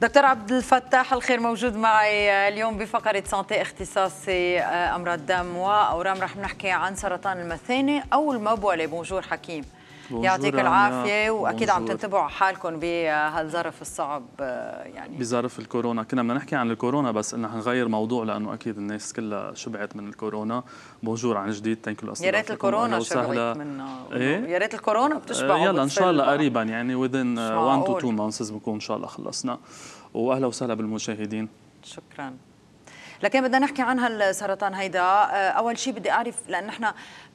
دكتور عبد الفتاح الخير موجود معي آه، اليوم بفقرة سانتي اختصاصي آه، أمراض دم وأورام رح نحكي عن سرطان المثانة أو المبولة بونجور حكيم يعطيك العافيه واكيد عم تنتبهوا على حالكم بهالظرف الصعب آه، يعني بظرف الكورونا كنا بدنا نحكي عن الكورونا بس انه حنغير موضوع لانه اكيد الناس كلها شبعت من الكورونا بونجور عن جديد ثانك يو يا ريت الكورونا شبعت منه إيه؟ يا ريت الكورونا بتشبع آه، يلا ان شاء الله قريبا يعني within 1 تو 2 مانثs بكون ان شاء الله خلصنا واهلا وسهلا بالمشاهدين شكرا لكن بدنا نحكي عن هالسرطان هيدا آه، اول شيء بدي اعرف لان نحن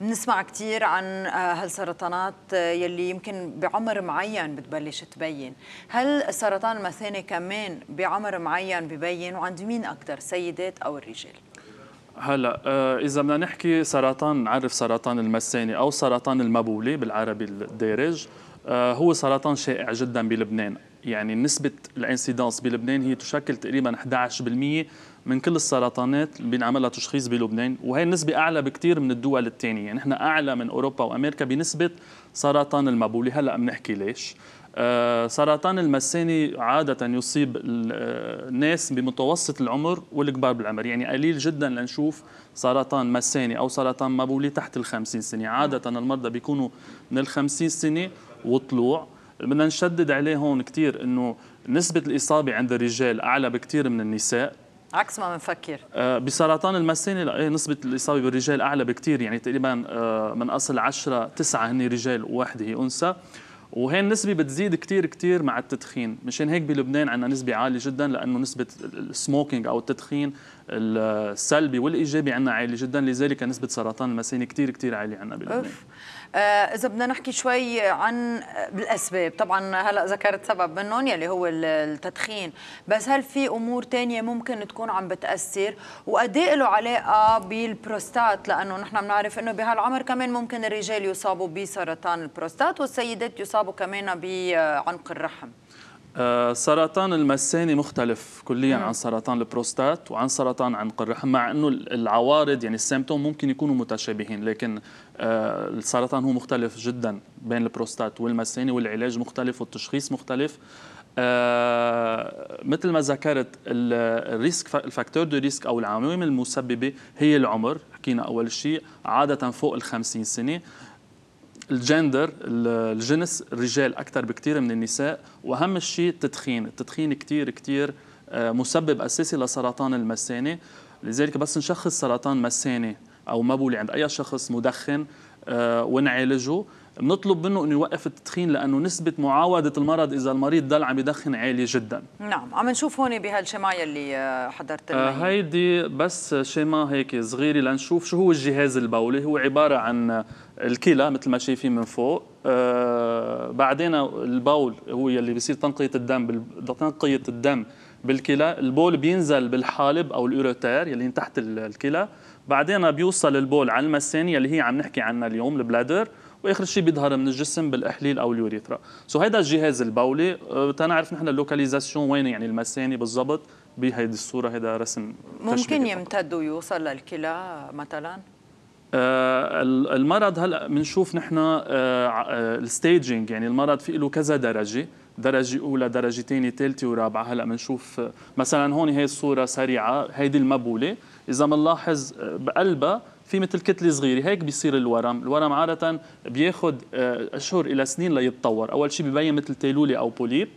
بنسمع كثير عن آه، هالسرطانات آه، يلي يمكن بعمر معين بتبلش تبين هل سرطان المثانه كمان بعمر معين ببين وعند مين اكثر سيدات او الرجال هلا اذا بدنا نحكي سرطان نعرف سرطان المثانه او سرطان المبولي بالعربي الدارج هو سرطان شائع جدا بلبنان يعني نسبة الانسيدانس بلبنان هي تشكل تقريبا 11% من كل السرطانات اللي بينعملها تشخيص بلبنان وهي النسبة أعلى بكثير من الدول الثانية نحن يعني إحنا أعلى من أوروبا وأمريكا بنسبة سرطان المبولة هلأ بنحكي ليش آه، سرطان المثاني عادة يصيب آه، الناس بمتوسط العمر والكبار بالعمر يعني قليل جدا لنشوف سرطان مثاني أو سرطان مبولي تحت الخمسين سنة عادة المرضى بيكونوا من الخمسين سنة وطلوع بدنا نشدد عليه هون كثير انه نسبة الإصابة عند الرجال أعلى بكثير من النساء عكس ما بنفكر آه، بسرطان المثانه إيه، نسبه الاصابه بالرجال اعلى بكثير يعني تقريبا آه، من اصل 10 9 هن رجال وواحده هي انثى وهي النسبة بتزيد كثير كثير مع التدخين مشان هيك بلبنان عندنا نسبة عالية جدا لأنه نسبة السموكينج أو التدخين السلبي والايجابي عندنا عالي جدا لذلك نسبه سرطان المثانه كثير كثير عاليه عندنا بلبنان آه، اذا بدنا نحكي شوي عن الاسباب طبعا هلا ذكرت سبب منهم يلي هو التدخين بس هل في امور تانية ممكن تكون عم بتاثر وقد إيه له علاقه بالبروستات لانه نحن بنعرف انه بهالعمر كمان ممكن الرجال يصابوا بسرطان البروستات والسيدات يصابوا كمان بعنق الرحم آه، سرطان المثاني مختلف كليا نعم. عن سرطان البروستات وعن سرطان عنق الرحم مع انه العوارض يعني السيمتوم ممكن يكونوا متشابهين لكن آه، السرطان هو مختلف جدا بين البروستات والمثاني والعلاج مختلف والتشخيص مختلف آه، مثل ما ذكرت الريسك الفاكتور دو ريسك او العوامل المسببه هي العمر حكينا اول شيء عاده فوق ال 50 سنه الجندر الجنس الرجال اكثر بكثير من النساء واهم شيء التدخين التدخين كثير كثير آه، مسبب اساسي لسرطان المثانه لذلك بس نشخص سرطان مثانه او مبولي عند اي شخص مدخن آه، ونعالجه بنطلب منه انه يوقف التدخين لانه نسبه معاوده المرض اذا المريض ضل عم يدخن عاليه جدا نعم عم نشوف هون بهالشمايه اللي آه، حضرت آه هيدي بس شيما هيك صغيره لنشوف شو هو الجهاز البولي هو عباره عن الكلى مثل ما شايفين من فوق آه بعدين البول هو يلي بيصير تنقيه الدم تنقيه الدم بالكلى البول بينزل بالحالب او الاوروتير يلي تحت الكلى بعدين بيوصل البول على المسانية اللي هي عم نحكي عنها اليوم البلادر واخر شيء بيظهر من الجسم بالاحليل او اليوريثرا سو so هيدا الجهاز البولي أه، تنعرف نحن اللوكاليزاسيون وين يعني المثاني بالضبط بهيدي الصوره هذا رسم ممكن يمتد ويوصل للكلى مثلا آه المرض هلا بنشوف نحن أه،, آه الستيجينج يعني المرض في له كذا درجه درجة أولى درجة ثانية ثالثة ورابعة هلا بنشوف أه، مثلا هون هي الصورة سريعة هيدي المبولة إذا بنلاحظ بقلبها في مثل كتله صغيره هيك بيصير الورم الورم عاده بياخذ آه، اشهر الى سنين ليتطور اول شيء ببين مثل تيلولي او بوليب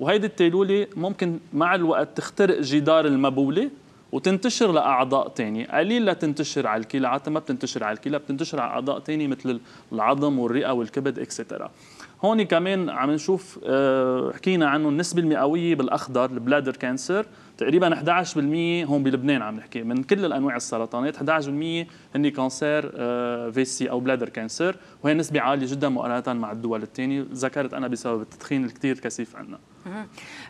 وهيدي التيلوله ممكن مع الوقت تخترق جدار المبوله وتنتشر لاعضاء تانية قليل لا تنتشر على الكلى عاده ما بتنتشر على الكلى بتنتشر على اعضاء تانية مثل العظم والرئه والكبد اكسترا هون كمان عم نشوف آه، حكينا عنه النسبه المئويه بالاخضر البلادر كانسر تقريبا 11% هون بلبنان عم نحكي من كل الانواع السرطانات 11% هن في فيسي آه، او بلادر كانسر وهي نسبه عاليه جدا مقارنه مع الدول الثانيه ذكرت انا بسبب التدخين الكثير كثيف عندنا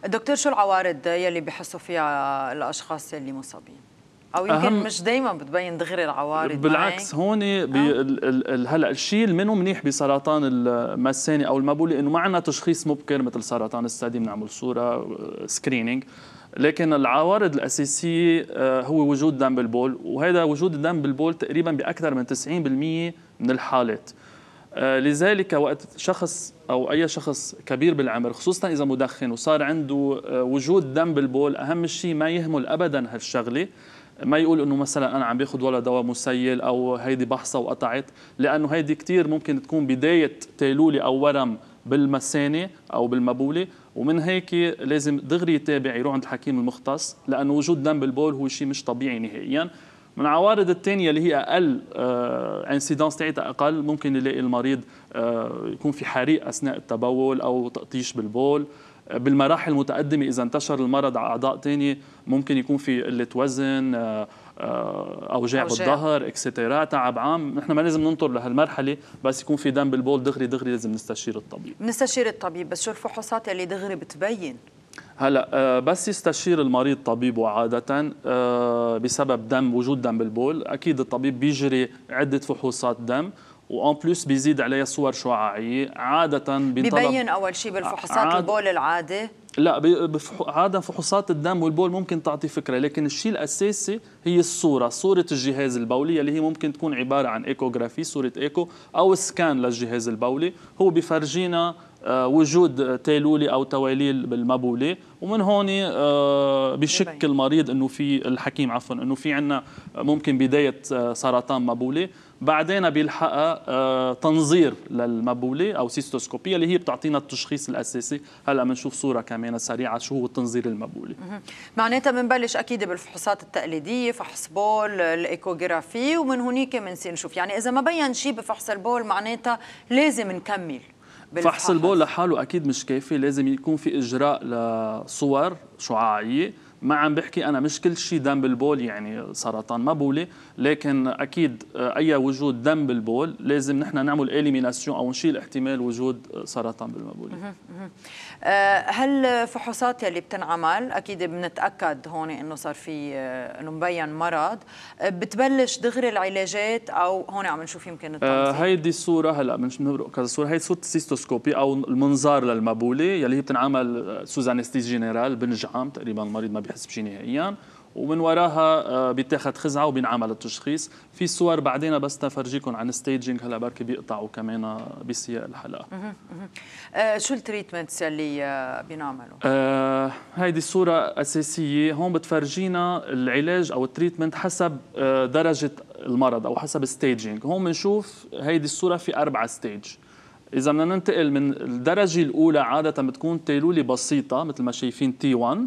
دكتور شو العوارض يلي بحسوا فيها الاشخاص يلي مصابين او يمكن أهم مش دائما بتبين دغري العوارض بالعكس هون نعم. هلا الشيء اللي منه منيح بسرطان المثاني او المبولي انه ما عندنا تشخيص مبكر مثل سرطان الثدي بنعمل صوره سكرينينج آه، لكن العوارض الاساسيه آه، هو وجود دم بالبول وهذا وجود الدم بالبول تقريبا باكثر من 90% من الحالات آه، لذلك وقت شخص او اي شخص كبير بالعمر خصوصا اذا مدخن وصار عنده آه، وجود دم بالبول اهم شيء ما يهمل ابدا هالشغله ما يقول انه مثلا انا عم باخذ ولا دواء مسيل او هيدي بحصه وقطعت لانه هيدي كثير ممكن تكون بدايه تيلولي او ورم بالمسانه او بالمبوله ومن هيك لازم دغري يتابع يروح عند الحكيم المختص لانه وجود دم بالبول هو شيء مش طبيعي نهائيا من العوارض الثانيه اللي هي اقل انسيدنس آه، انسيدانس تاعتها اقل ممكن يلاقي المريض آه، يكون في حريق اثناء التبول او تقطيش بالبول آه، بالمراحل المتقدمه اذا انتشر المرض على اعضاء ثانيه ممكن يكون في قله وزن آه، اوجاع بالظهر اكسترا تعب عام نحن ما لازم ننطر لهالمرحله بس يكون في دم بالبول دغري دغري لازم نستشير الطبيب نستشير الطبيب بس شو الفحوصات اللي دغري بتبين هلا آه، بس يستشير المريض طبيبه عادة آه، بسبب دم وجود دم بالبول أكيد الطبيب بيجري عدة فحوصات دم وان بلس بيزيد عليها صور شعاعيه عاده ببين اول شيء بالفحوصات عاد... البول العادي لا بفح... عادة فحوصات الدم والبول ممكن تعطي فكرة لكن الشيء الأساسي هي الصورة صورة الجهاز البولي اللي هي ممكن تكون عبارة عن إيكوغرافي صورة إيكو أو سكان للجهاز البولي هو بفرجينا آه، وجود تيلولي أو تواليل بالمبولة ومن هون آه، بشك المريض أنه في الحكيم عفوا أنه في عندنا ممكن بداية آه، سرطان مبولة بعدين بيلحقها آه، تنظير للمبوله او سيستوسكوبيا اللي هي بتعطينا التشخيص الاساسي هلا بنشوف صوره كمان سريعه شو هو التنظير المبولي معناتها بنبلش اكيد بالفحوصات التقليديه فحص بول الايكوغرافي ومن هنيك بنصير نشوف يعني اذا ما بين شيء بفحص البول معناتها لازم نكمل فحص البول لحاله اكيد مش كافي لازم يكون في اجراء لصور شعاعيه ما عم بحكي انا مش كل شيء دم بالبول يعني سرطان بولي لكن اكيد اي وجود دم بالبول لازم نحن نعمل اليميناسيون او نشيل احتمال وجود سرطان بالمبولي آه، هل فحوصات يلي بتنعمل اكيد بنتاكد هون انه صار في آه، انه مبين مرض آه، بتبلش دغري العلاجات او هون عم نشوف يمكن التنظيم هيدي الصوره هلا بنمرق كذا صوره هي صوره السيستوسكوبي او المنظار للمبولة يلي هي بتنعمل سوزانستي جينيرال بنجعم تقريبا المريض ما بحسب بشيء نهائيا ومن وراها آه، بيتاخذ خزعه وبينعمل التشخيص في صور بعدين بس تفرجيكم عن ستيجنج هلا بركي بيقطعوا كمان آه، بسياق الحلقه آه شو التريتمنتس اللي آه، بينعملوا آه هيدي الصوره اساسيه هون بتفرجينا العلاج او التريتمنت حسب آه درجه المرض او حسب ستيجنج هون بنشوف هيدي الصوره في اربعه ستيج إذا بدنا ننتقل من الدرجة الأولى عادة بتكون تيلولي بسيطة مثل ما شايفين تي 1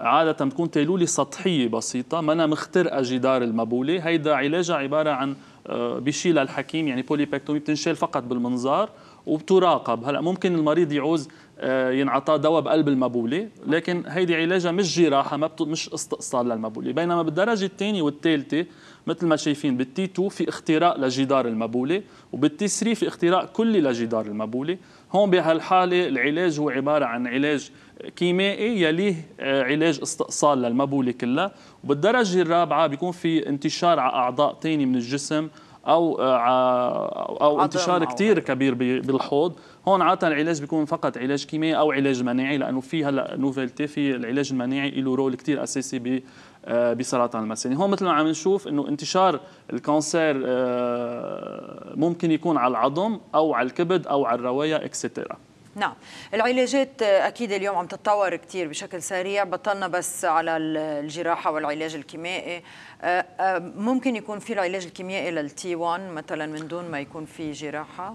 عادة بتكون تيلولة سطحية بسيطة منا مخترقة جدار المبولة هيدا علاجها عبارة عن آه، بشيل الحكيم يعني بوليبكتومي بتنشال فقط بالمنظار وبتراقب هلا ممكن المريض يعوز آه، ينعطى دواء بقلب المبوله لكن هيدي علاجها مش جراحه ما مش استئصال للمبوله بينما بالدرجه الثانيه والثالثه مثل ما شايفين بالتي 2 في اختراق لجدار المبوله وبالتي 3 في اختراق كلي لجدار المبوله هون بهالحالة العلاج هو عبارة عن علاج كيميائي يليه آه، علاج استئصال للمبولة كلها وبالدرجة الرابعة بيكون في انتشار على أعضاء تاني من الجسم أو آه، أو انتشار كتير كبير بالحوض هون عادة العلاج بيكون فقط علاج كيميائي أو علاج مناعي لأنه في هلا نوفلتي في العلاج المناعي له رول كتير أساسي آه، بسرطان المثانه يعني هون مثل ما عم نشوف انه انتشار الكانسير آه، ممكن يكون على العظم او على الكبد او على الرويه اكسترا نعم العلاجات آه، أكيد اليوم عم تتطور كتير بشكل سريع بطلنا بس على الجراحة والعلاج الكيميائي آه، آه، ممكن يكون في العلاج الكيميائي للتي 1 مثلا من دون ما يكون في جراحة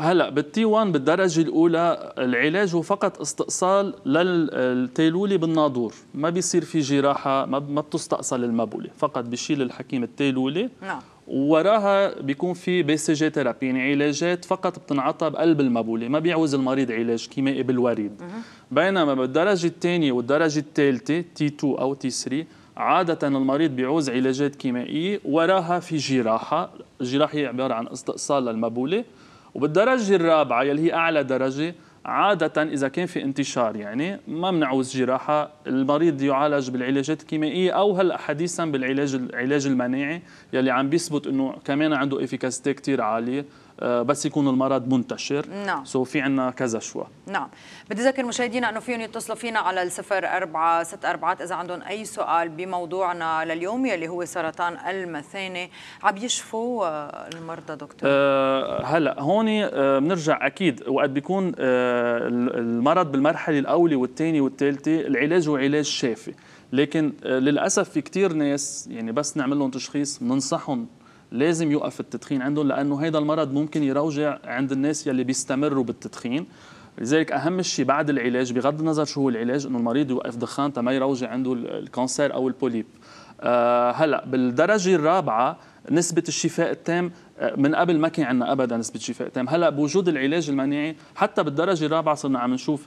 هلا بالتي 1 بالدرجة الأولى العلاج هو فقط استئصال للتيلولي بالناظور ما بيصير في جراحة ما بتستأصل المبولة فقط بشيل الحكيم التيلولي نعم وراها بيكون في بي سي جي ثيرابي يعني علاجات فقط بتنعطى بقلب المبوله يعني ما بيعوز المريض علاج كيميائي بالوريد بينما بالدرجه الثانيه والدرجه الثالثه تي 2 او تي 3 عادة المريض بيعوز علاجات كيميائية وراها في جراحة الجراحة هي عبارة عن استئصال للمبولة وبالدرجة الرابعة يلي هي أعلى درجة عادة إذا كان في انتشار يعني ما بنعوز جراحة المريض يعالج بالعلاجات الكيميائية أو هلا حديثا بالعلاج العلاج المناعي يلي عم بيثبت إنه كمان عنده إفكاستي كتير عالية آه، بس يكون المرض منتشر نعم سو في عندنا كذا شوى نعم بدي اذكر مشاهدينا انه فيهم يتصلوا فينا على الصفر أربعة ست أربعات اذا عندهم اي سؤال بموضوعنا لليوم يلي هو سرطان المثانه عم يشفوا آه، المرضى دكتور أه هلا هون آه، بنرجع اكيد وقت بيكون المرض بالمرحله الاولى والثانيه والثالثه العلاج هو علاج شافي لكن للاسف في كثير ناس يعني بس نعمل لهم تشخيص بننصحهم لازم يوقف التدخين عندهم لانه هذا المرض ممكن يروجع عند الناس يلي بيستمروا بالتدخين لذلك اهم شيء بعد العلاج بغض النظر شو هو العلاج انه المريض يوقف دخان تما يروجع عنده الكانسير او البوليب آه هلا بالدرجه الرابعه نسبة الشفاء التام من قبل ما كان عندنا ابدا نسبه شفاء تام هلا بوجود العلاج المناعي حتى بالدرجه الرابعه صرنا عم نشوف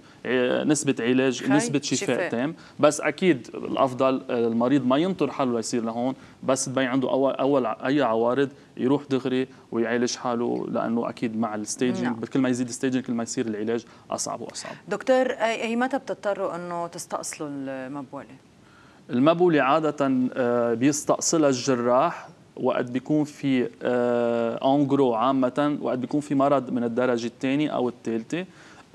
نسبه علاج نسبه شفاء, شفاء تام بس اكيد الافضل المريض ما ينطر حاله ليصير لهون بس تبين عنده اول اول اي عوارض يروح دغري ويعالج حاله لانه اكيد مع الستيجنج نعم. كل ما يزيد الستيجنج كل ما يصير العلاج اصعب واصعب دكتور اي متى بتضطروا انه تستأصلوا المبوله المبولة عادة آه، بيستأصلها الجراح وقت بيكون في اون آه، عامه وقت بيكون في مرض من الدرجه الثانيه او الثالثه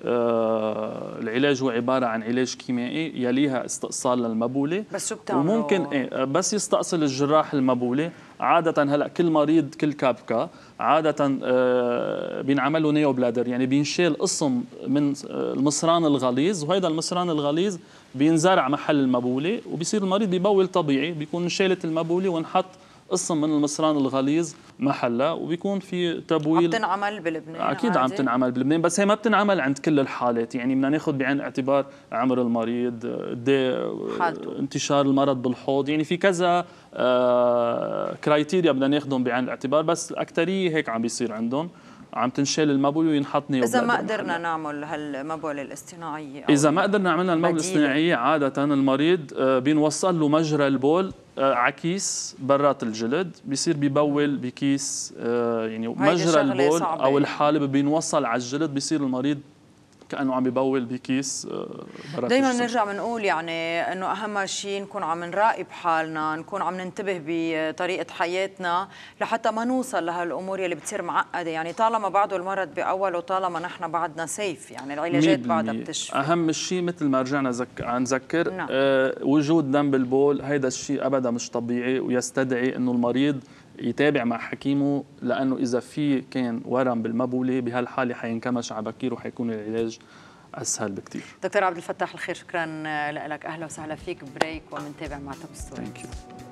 آه، العلاج هو عبارة عن علاج كيميائي يليها استئصال للمبولة بس شو بتعملوا؟ وممكن إيه بس يستأصل الجراح المبولة عادة هلا كل مريض كل كابكا عادة آه، بينعملوا بينعمل له نيو بلادر يعني بينشال قسم من المصران الغليظ وهذا المصران الغليظ بينزرع محل المبولة وبيصير المريض ببول طبيعي بيكون انشالت المبولة ونحط قسم من المصران الغليظ محلها وبيكون في تبويل عم تنعمل بلبنان اكيد عادي. عم تنعمل بلبنان بس هي ما بتنعمل عند كل الحالات يعني بدنا ناخذ بعين الاعتبار عمر المريض حالته انتشار المرض بالحوض يعني في كذا كرايتيريا آه، بدنا ناخذهم بعين الاعتبار بس الاكثريه هيك عم بيصير عندهم عم تنشال المبول وينحط نيوبلاد اذا ما قدرنا نعمل هالمبول الاصطناعيه اذا ما قدرنا عملنا المبول الاصطناعيه عاده المريض آه، بينوصل له مجرى البول آه، عكيس برات الجلد بيصير ببول بكيس آه، يعني مجرى البول او الحالب بينوصل على الجلد بيصير المريض كانه عم يبول بكيس آه، دائما نرجع بنقول يعني انه اهم شيء نكون عم نراقب حالنا نكون عم ننتبه بطريقه حياتنا لحتى ما نوصل لهالامور يلي بتصير معقده يعني طالما بعده المرض باوله طالما نحن بعدنا سيف يعني العلاجات بعدها بتشفي اهم شيء مثل ما رجعنا زك... عن نذكر نعم. آه وجود دم بالبول هيدا الشيء ابدا مش طبيعي ويستدعي انه المريض يتابع مع حكيمه لانه اذا في كان ورم بالمبوله بهالحاله حينكمش على بكير وحيكون العلاج اسهل بكثير دكتور عبد الفتاح الخير شكرا لك اهلا وسهلا فيك بريك ومنتابع مع توب ستوري